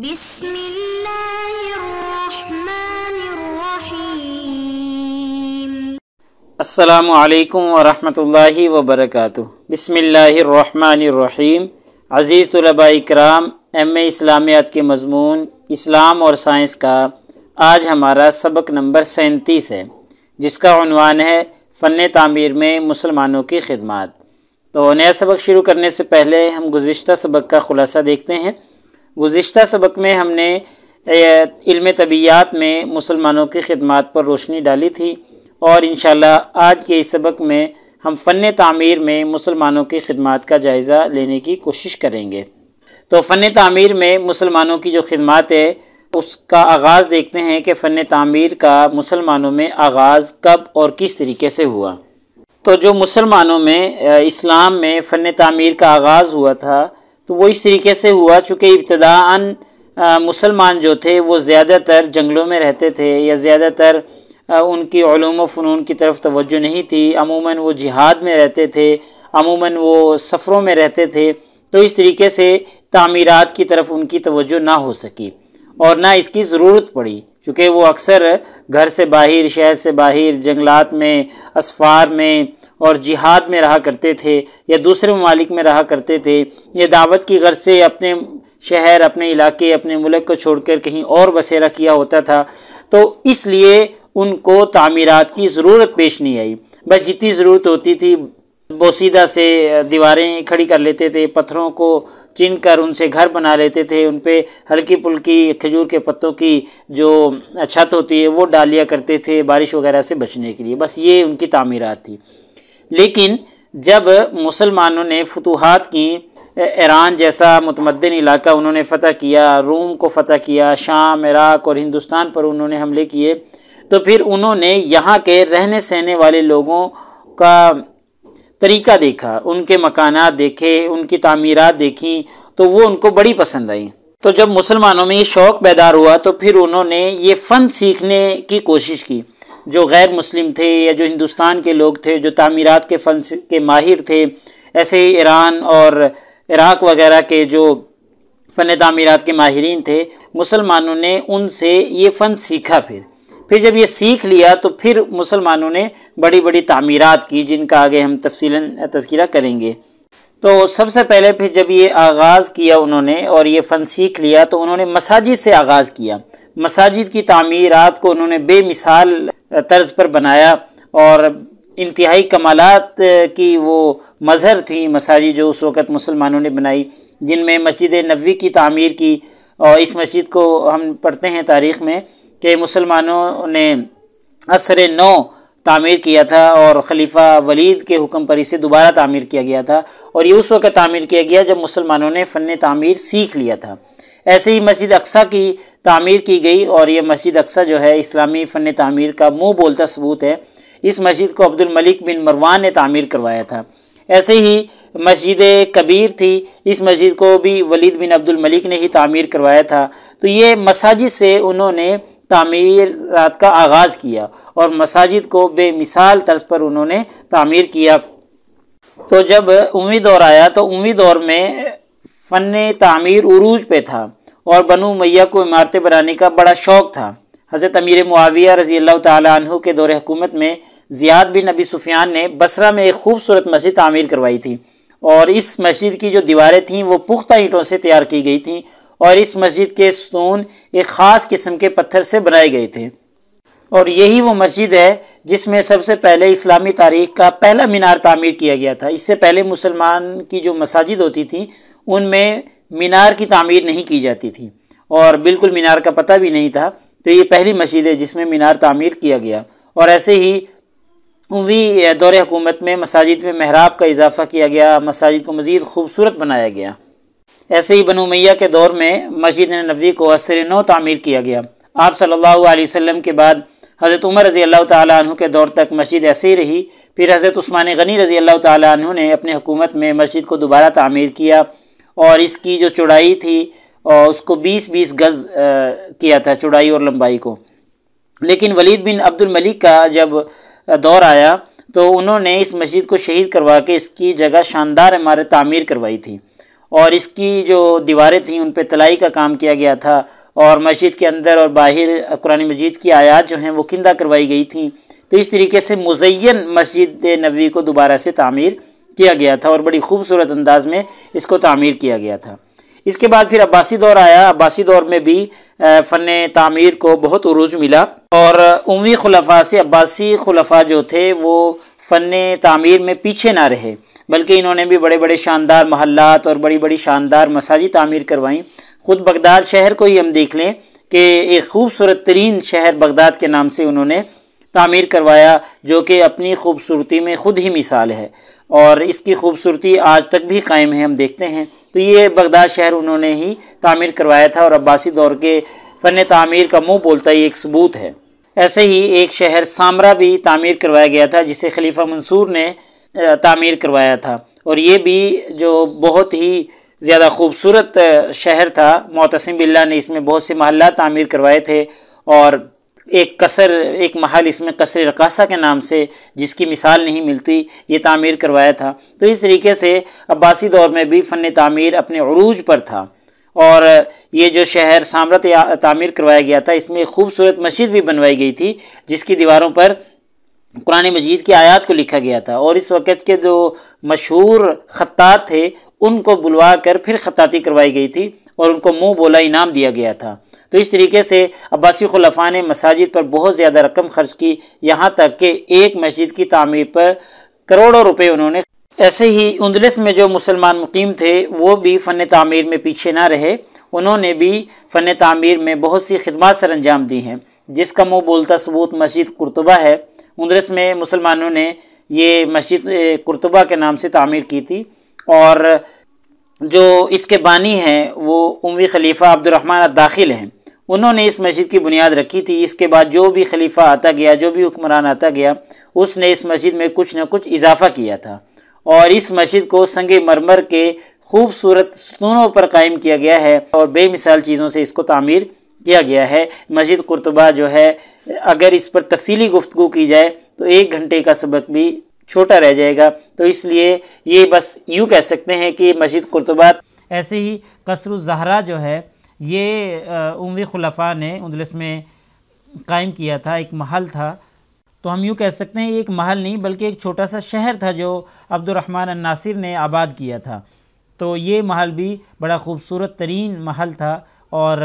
بسم الله الرحمن الرحيم السلام عليكم ورحمة الله وبركاته इस्लामियात के मजमून इस्लाम और साइंस का आज हमारा सबक नंबर सैंतीस है जिसका उनवान है फ़न तमीर में मुसलमानों की खिदमत तो नया सबक शुरू करने से पहले हम गुज्त सबक का ख़ुलासा देखते हैं गुज्त सबक में हमने इल्म तबियात में मुसलमानों की खदमात पर रोशनी डाली थी और इन आज के इस सबक में हम फ़न तमीर में मुसलमानों की खदमात का जायज़ा लेने की कोशिश करेंगे तो फ़न तमीर में मुसलमानों की जो खदमात है उसका आगाज़ देखते हैं कि फ़न तमीर का मुसलमानों में आगाज़ कब और किस तरीके से हुआ तो जो मुसलमानों में इस्लाम में फ़न तमीर का आगाज़ हुआ था तो वो इस तरीके से हुआ चूँकि इब्तदा मुसलमान जो थे वो ज़्यादातर जंगलों में रहते थे या ज़्यादातर उनकी ूम फ़नून की तरफ तवज्जो नहीं थी अमूमन वो जिहाद में रहते थे अमूमन वो सफ़रों में रहते थे तो इस तरीके से तमीरत की तरफ उनकी तवज्जो ना हो सकी और ना इसकी ज़रूरत पड़ी चूँकि वो अक्सर घर से बाहर शहर से बाहर जंगलात में असफार में और जिहाद में रहा करते थे या दूसरे ममालिक में रहा करते थे या दावत की गर्ज से अपने शहर अपने इलाके अपने मुल्क को छोड़कर कहीं और बसेरा किया होता था तो इसलिए उनको तामीरत की ज़रूरत पेश नहीं आई बस जितनी ज़रूरत होती थी बोसीदा से दीवारें खड़ी कर लेते थे पत्थरों को चिन कर उनसे घर बना लेते थे उन पर हल्की पुल्की खजूर के पत्तों की जो छत होती है वो डालिया करते थे बारिश वगैरह से बचने के लिए बस ये उनकी तामीरत थी लेकिन जब मुसलमानों ने फतूहत की ईरान जैसा मतमदन इलाका उन्होंने फ़तह किया रोम को फ़तह किया शाम इराक और हिंदुस्तान पर उन्होंने हमले किए तो फिर उन्होंने यहाँ के रहने सहने वाले लोगों का तरीका देखा उनके मकाना देखे उनकी तमीरत देखी तो वो उनको बड़ी पसंद आई तो जब मुसलमानों में ये शौक़ बेदार हुआ तो फिर उन्होंने ये फ़न सीखने की कोशिश की जो गैर मुस्लिम थे या जो हिंदुस्तान के लोग थे जो तामीरात के फन के माहिर थे ऐसे ही ईरान और इराक़ वगैरह के जो फ़न तामीरात के माहरीन थे मुसलमानों ने उनसे ये फ़न सीखा फिर फिर जब ये सीख लिया तो फिर मुसलमानों ने बड़ी बड़ी तामीरात की जिनका आगे हम तफसीला तस्करा करेंगे तो सबसे पहले फिर जब ये आगाज़ किया उन्होंने और ये फ़न सीख लिया तो उन्होंने मसाजिद से आगाज़ किया मसाजिद की तमीरत को उन्होंने बेमिसाल तर्ज पर बनाया और इंतहाई कमालत की वो मज़हर थी मसाजिद जो उस वक़्त मुसलमानों ने बनाई जिनमें मस्जिद नबी की तमीर की और इस मस्जिद को हम पढ़ते हैं तारीख़ में कि मुसलमानों ने असर नौ तामीर किया था और खलीफा वलीद के हुक्म पर इसे दोबारा तामीर किया गया था और ये उस वक़्त तामीर किया गया जब मुसलमानों ने फ़न तामीर सीख लिया था ऐसे ही मस्जिद अक्सा की तमीर की गई और यह मस्जिद अक्सा जो है इस्लामी फ़न तमीर का मुँह बोलता सबूत है इस मस्जिद को अब्दुल मलिक बिन मरवान ने तामीर करवाया था ऐसे ही मस्जिद कबीर थी इस मस्जिद को भी वलीद बिन अब्दुल मलिक ने ही तामीर करवाया था तो ये मसाजिद से उन्होंने तामीर रात का आगाज़ किया और मसाजिद को बेमिसाल तर्ज पर उन्होंने तामीर किया तो जब उम्मीद दौर आया तो उम्मीद दौर में फ़न तमीर उरूज पे था और बनु मैया को इमारतें बनाने का बड़ा शौक़ था हज़रत अमीर मुआविया रज़ी अल्लाह तु के दौर हकूमत में ज़ियाद बिन नबी सुफियान ने बसरा में एक खूबसूरत मस्जिद तमीर करवाई थी और इस मस्जिद की जो दीवारें थीं वो पुख्ता ईंटों से तैयार की गई थीं और इस मस्जिद के सतून एक ख़ास किस्म के पत्थर से बनाए गए थे और यही वो मस्जिद है जिसमें सबसे पहले इस्लामी तारीख का पहला मीनार तमीर किया गया था इससे पहले मुसलमान की जो मसाजिद होती थी उनमें मीनार की तमीर नहीं की जाती थी और बिल्कुल मीनार का पता भी नहीं था तो ये पहली मस्जिद है जिसमें मीनार तमीर किया गया और ऐसे ही उवी दौर हुकूमत में मसाजिद में महराब का इजाफा किया गया मसाजिद को मज़ीद खूबसूरत बनाया गया ऐसे ही बनो मैया के दौर में मस्जिद नबी को असर नौ तमीर किया गया आप सल्लल्लाहु अलैहि वसल्लम के बाद हज़रत उमर रज़ी अल्लाह तु के दौर तक मस्जिद ऐसे ही रही फिर हज़रत उस्मान गनी रज़ी अल्लाह तु ने अपने हुकूमत में मस्जिद को दोबारा तमीर किया और इसकी जो चौड़ाई थी और उसको 20-20 गज़ किया था चौड़ाई और लंबाई को लेकिन वलीद बिन अब्दुल मलिक का जब दौर आया तो उन्होंने इस मस्जिद को शहीद करवा के इसकी जगह शानदार इमारत तामीर करवाई थी और इसकी जो दीवारें थीं उन पर तलाई का काम किया गया था और मस्जिद के अंदर और बाहर कुरानी मस्जिद की आयात जो हैं वो किंदा करवाई गई थी तो इस तरीके से मुजैन मस्जिद नबी को दोबारा से तामीर किया गया था और बड़ी खूबसूरत अंदाज में इसको तामीर किया गया था इसके बाद फिर अब्बासी दौर आया अब्बासी दौर में भी फ़न तामीर को बहुत उरूज मिला और उमवी खुलफा से अब्बासी खुलफा जो थे वो फ़न तामीर में पीछे ना रहे बल्कि इन्होंने भी बड़े बड़े शानदार महल्लात और बड़ी बड़ी शानदार मसाजी तामीर करवाई ख़ुद बगदाद शहर को ही हम देख लें कि एक खूबसूरत तरीन शहर बगदाद के नाम से उन्होंने तामीर करवाया जो कि अपनी खूबसूरती में ख़ुद ही मिसाल है और इसकी खूबसूरती आज तक भी कायम है हम देखते हैं तो ये बगदाद शहर उन्होंने ही तामीर करवाया था और अब्बासी दौर के फ़न तामीर का मुँह बोलता ही एक सबूत है ऐसे ही एक शहर सामरा भी तामीर करवाया गया था जिसे खलीफा मंसूर ने तामीर करवाया था और ये भी जो बहुत ही ज़्यादा खूबसूरत शहर था मोतसम बिल्ला ने इसमें बहुत से महल्ला तामीर करवाए थे और एक कसर एक महल इसमें कसर रकासा के नाम से जिसकी मिसाल नहीं मिलती ये तामीर करवाया था तो इस तरीके से अब्बासी दौर में भी फ़न तामीर अपने अरूज पर था और ये जो शहर सामरत तामीर करवाया गया था इसमें खूबसूरत मस्जिद भी बनवाई गई थी जिसकी दीवारों पर कुरान मजीद की आयात को लिखा गया था और इस वक्त के जो मशहूर ख़त्तात थे उनको बुलवा कर फिर ख़ताती करवाई गई थी और उनको मुँह बोला इनाम दिया गया था तो इस तरीके से अब्बासी खुलफा ने मसाजिद पर बहुत ज़्यादा रकम खर्च की यहाँ तक कि एक मस्जिद की तमीर पर करोड़ों रुपये उन्होंने ऐसे ही उन्दलस में जो मुसलमान मुकीम थे वो भी फ़न तमीर में पीछे ना रहे उन्होंने भी फ़न तमीर में बहुत सी खदमात सर अंजाम दी हैं जिसका मुँह बोलता सबूत मस्जिद कुरतबा है उन्दरस में मुसलमानों ने ये मस्जिद कुरतबा के नाम से तमीर की थी और जो इसके बानी हैं वो उमवी खलीफ़ा अब्दुलरहमान दाखिल हैं उन्होंने इस मस्जिद की बुनियाद रखी थी इसके बाद जो भी खलीफा आता गया जो भी हुक्मरान आता गया उसने इस मस्जिद में कुछ न कुछ इजाफा किया था और इस मस्जिद को संग मरमर के खूबसूरत सुतूनों पर कायम किया गया है और बेमिसाल चीज़ों से इसको तामीर किया गया है मस्जिद कुरतबा जो है अगर इस पर तफसीली गुफ्तु की जाए तो एक घंटे का सबक भी छोटा रह जाएगा तो इसलिए ये बस यूँ कह सकते हैं कि मस्जिद कुरतबा ऐसे ही कसर जहरा जो है ये उमवी खुलफा ने उदलस में कायम किया था एक महल था तो हम यूँ कह सकते हैं ये एक महल नहीं बल्कि एक छोटा सा शहर था जो अब्दुलरहमान नासिर ने आबाद किया था तो ये महल भी बड़ा खूबसूरत तरीन महल था और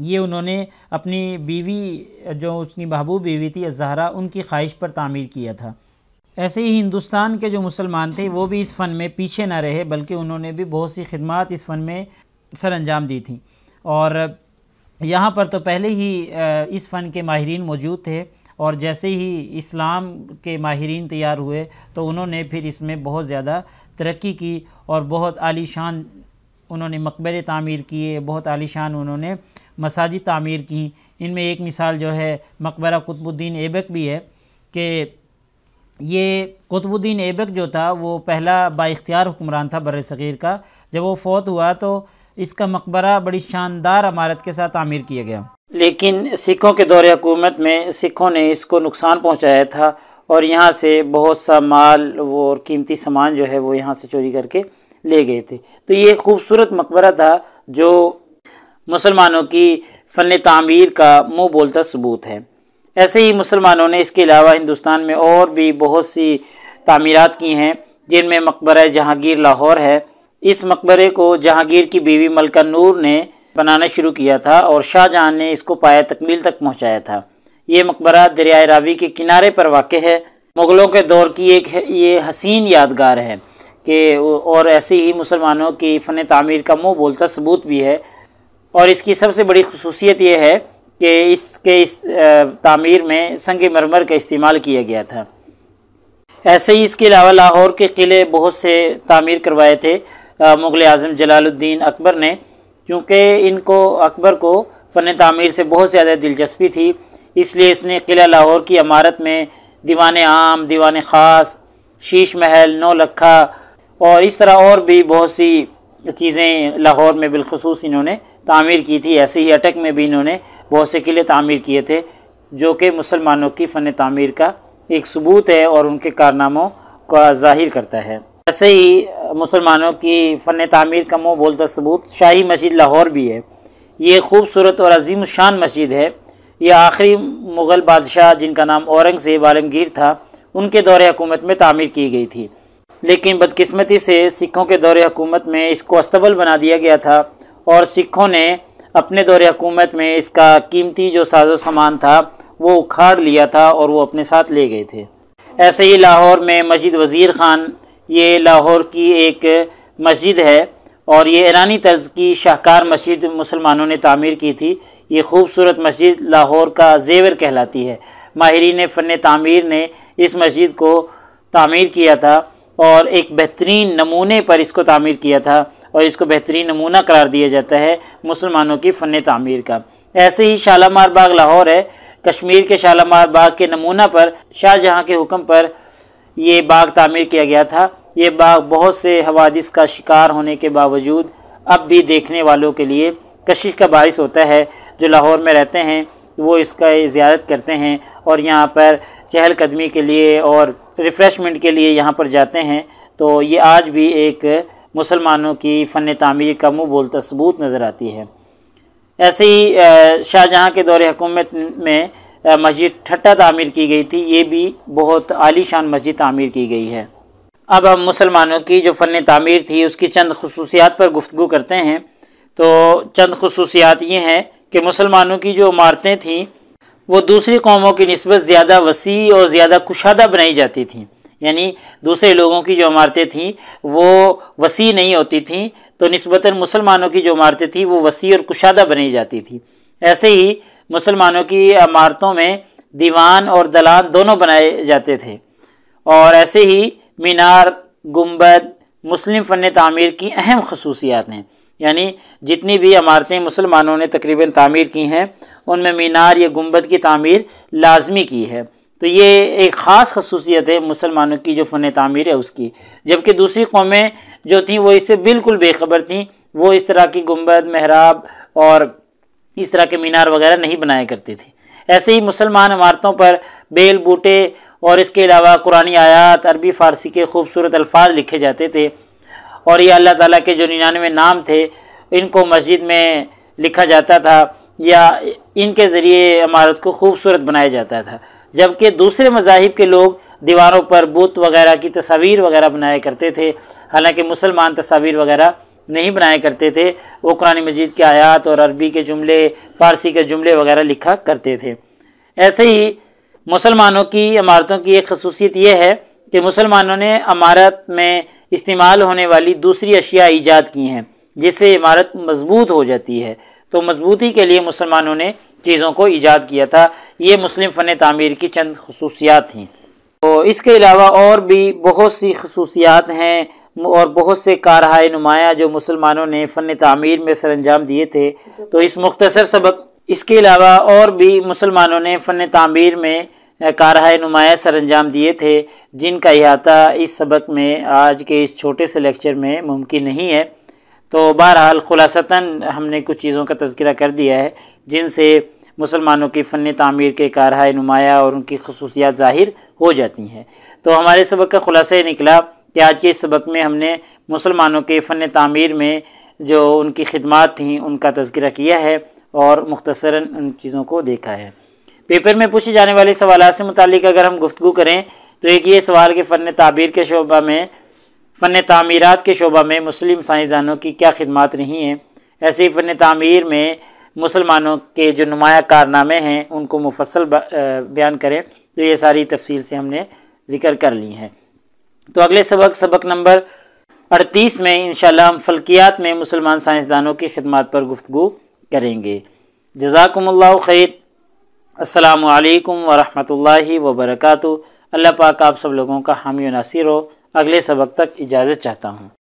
ये उन्होंने अपनी बीवी जो उसकी महबूब बीवी थी जहरा उनकी ख्वाहिश पर तामीर किया था ऐसे ही हिंदुस्तान के जो मुसलमान थे वो भी इस फ़न में पीछे ना रहे बल्कि उन्होंने भी बहुत सी खदमात इस फ़न में सर अंजाम दी थी और यहाँ पर तो पहले ही इस फ़न के माहरीन मौजूद थे और जैसे ही इस्लाम के माहरीन तैयार हुए तो उन्होंने फिर इसमें बहुत ज़्यादा तरक्की की और बहुत आलीशान उन्होंने मकबरे तामीर किए बहुत आलीशान उन्होंने मसाजि तामीर की इनमें एक मिसाल जो है मकबरा कुतुबुद्दीन ऐबक भी है कि ये कुतुबुद्दीन ऐबक जो था वो पहला बाख्तियार हुक्मरान था बर सग़ीर का जब वो फौत हुआ तो इसका मकबरा बड़ी शानदार अमारत के साथ आमिर किया गया लेकिन सिखों के दौरे हुकूमत में सिखों ने इसको नुकसान पहुँचाया था और यहाँ से बहुत सा माल वो और कीमती सामान जो है वो यहाँ से चोरी करके ले गए थे तो ये खूबसूरत मकबरा था जो मुसलमानों की फ़न तमीर का मुँह बोलता सबूत है ऐसे ही मुसलमानों ने इसके अलावा हिंदुस्तान में और भी बहुत सी तमीरत की हैं जिनमें मकबरा जहांगीर लाहौर है इस मकबरे को जहांगीर की बीवी मलका नूर ने बनाना शुरू किया था और शाहजहाँ ने इसको पाया तकमील तक पहुँचाया था ये मकबरा दरियाए रावी के किनारे पर वाक़ है मुग़लों के दौर की एक ये हसीन यादगार है कि और ऐसे ही मुसलमानों की फ़न तमीर का मुँह बोलता सबूत भी है और इसकी सबसे बड़ी खसूसियत यह है कि इसके इस तमीर में संग मरमर का इस्तेमाल किया गया था ऐसे ही इसके अलावा लाहौर के किले बहुत से तामीर करवाए थे मुग़ल आज़म जलालुद्दीन अकबर ने क्योंकि इनको अकबर को फ़न तमीर से बहुत ज़्यादा दिलचस्पी थी इसलिए इसने किला लाहौर की इमारत में दीवान आम दीवान ख़ास शीश महल नौ लखा और इस तरह और भी बहुत सी चीज़ें लाहौर में बिलखसूस इन्होंने तमीर की थी ऐसे ही अटक में भी इन्होंने बहुत से किले तमीर किए थे जो कि मुसलमानों की फ़न तमीर का एक सबूत है और उनके कारनामों का जाहिर करता है ऐसे ही मुसलमानों की फ़न तमीर का मुँह बोलता सबूत शाही मस्जिद लाहौर भी है ये खूबसूरत और अजीम शान मस्जिद है यह आखिरी मुग़ल बादशाह जिनका नाम औरंगज़ेब आलमगीर था उनके दौर हकूमत में तमीर की गई थी लेकिन बदकस्मती से सिखों के दौर हकूमत में इसको अस्तबल बना दिया गया था और सिखों ने अपने दौर हकूमत में इसका कीमती जो साजो सामान था वो उखाड़ लिया था और वो अपने साथ ले गए थे ऐसे ही लाहौर में मस्जिद वज़ीर ख़ान ये लाहौर की एक मस्जिद है और ये ईरानी तर्ज की शाहकार मस्जिद मुसलमानों ने तामीर की थी ये खूबसूरत मस्जिद लाहौर का जेवर कहलाती है माहरीन फ़न तामीर ने इस मस्जिद को तामीर किया था और एक बेहतरीन नमूने पर इसको तामीर किया था और इसको बेहतरीन नमूना करार दिया जाता है मुसलमानों की फ़न तामीर का ऐसे ही शालामार बाग लाहौर है कश्मीर के शालामार बाग के नमूना पर शाहजहाँ के हुक्म पर ये बाग तामीर किया गया था ये बाग बहुत से हवादिस का शिकार होने के बावजूद अब भी देखने वालों के लिए कशिश का बायस होता है जो लाहौर में रहते हैं वो इसका ज़्यारत करते हैं और यहाँ पर चहलकदमी के लिए और रिफ़्रेशमेंट के लिए यहाँ पर जाते हैं तो ये आज भी एक मुसलमानों की फ़न तमीर का मुँह बोलता सबूत नज़र आती है ऐसे ही शाहजहाँ के दौर हकूमत में मस्जिद ठट्टा तामीर की गई थी ये भी बहुत आलीशान मस्जिद तामीर की गई है अब हम मुसलमानों की जो फ़न तामीर थी उसकी चंद खसूसियात पर गुफ्तु करते हैं तो चंद खसूसियात ये हैं कि मुसलमानों की जो इमारतें थीं वो दूसरी कौमों की नस्बत ज़्यादा वसी और ज़्यादा कुशादा बनाई जाती थी यानी दूसरे लोगों की जो इमारतें थीं वो वसी नहीं होती थीं तो नस्बता मुसलमानों की जो इमारतें थीं वो वसी और कुशादा बनाई जाती थी ऐसे ही मुसलमानों की इमारतों में दीवान और दलान दोनों बनाए जाते थे और ऐसे ही मीनार गुम्बद मुस्लिम फ़न तमीर की अहम खसूसियात हैं यानी जितनी भी इमारतें मुसलमानों ने तकरीबन तामीर की हैं उनमें मीनार या गुम्बद की तामीर लाजमी की है तो ये एक ख़ास खसूसियत है मुसलमानों की जो फ़न तामीर है उसकी जबकि दूसरी कौमें जो थीं वो इससे बिल्कुल बेखबर थीं वो इस तरह की गुम्बद महराब और इस तरह के मीनार वगैरह नहीं बनाया करती थी ऐसे ही मुसलमान इमारतों पर बेल बूटे और इसके अलावा कुरानी आयात अरबी फ़ारसी के खूबसूरत अल्फाज लिखे जाते थे और ये अल्लाह ताला के जो निन्यानवे नाम थे इनको मस्जिद में लिखा जाता था या इनके ज़रिए इमारत को खूबसूरत बनाया जाता था जबकि दूसरे मजाहिब के लोग दीवारों पर बुत वगैरह की तस्वीर वगैरह बनाया करते थे हालांकि मुसलमान तस्वीर वगैरह नहीं बनाया करते थे वो कुरान मजीद के आयात और अरबी के जुमले फ़ारसी के जुमले वगैरह लिखा करते थे ऐसे ही मुसलमानों की इमारतों की एक खसूसियत यह है कि मुसलमानों ने इमारत में इस्तेमाल होने वाली दूसरी अशिया ईजाद की हैं जिससे इमारत मजबूत हो जाती है तो मजबूती के लिए मुसलमानों ने चीज़ों को ईजाद किया था ये मुस्लिम फ़न तमीर की चंद खसूसियात थी तो इसके अलावा और भी बहुत सी खसूसियात हैं और बहुत से कारहाए नुमाया जो मुसलमानों ने फ़न तमीर में सर अंजाम दिए थे तो इस मुख्तर सबक इसके अलावा और भी मुसलमानों ने फ़न तमीर में कारहाय नुमाया सर अंजाम दिए थे जिनका अहाता इस सबक में आज के इस छोटे से लेक्चर में मुमकिन नहीं है तो बहरहाल खुलासता हमने कुछ चीज़ों का तस्करा कर दिया है जिनसे मुसलमानों की फ़न तमीर के कारहाय नुमाया और उनकी खसूसियात ज़ाहिर हो जाती हैं तो हमारे सबक का ख़ुलासा निकला कि आज के इस सबक में हमने मुसलमानों के फ़न तमीर में जो उनकी खदमात थी उनका तस्करा किया है और मुख्तसरा उन चीज़ों को देखा है पेपर में पूछे जाने वाले सवाल से मुतक अगर हम गुफ्तु करें तो एक ये सवाल कि फ़न तबीर के शोबा में फ़न तमीरत के शोबा में मुस्लिम साइंसदानों की क्या खदमात नहीं हैं ऐसे ही फ़न तमीर में मुसलमानों के जो नुमाया कारनामे हैं उनको मुफसल बयान करें तो ये सारी तफसील से हमने ज़िक्र कर ली हैं तो अगले सबक सबक नंबर अड़तीस में इनशाला हम फल्कियात में मुसलमान साइंसदानों की खिदमत पर गुफ्तु करेंगे जजाकमल खैर असलकम वरहमल वबरकू अल्लाह पाक आप सब लोगों का हामी नासिर हो अगले सबक तक इजाज़त चाहता हूँ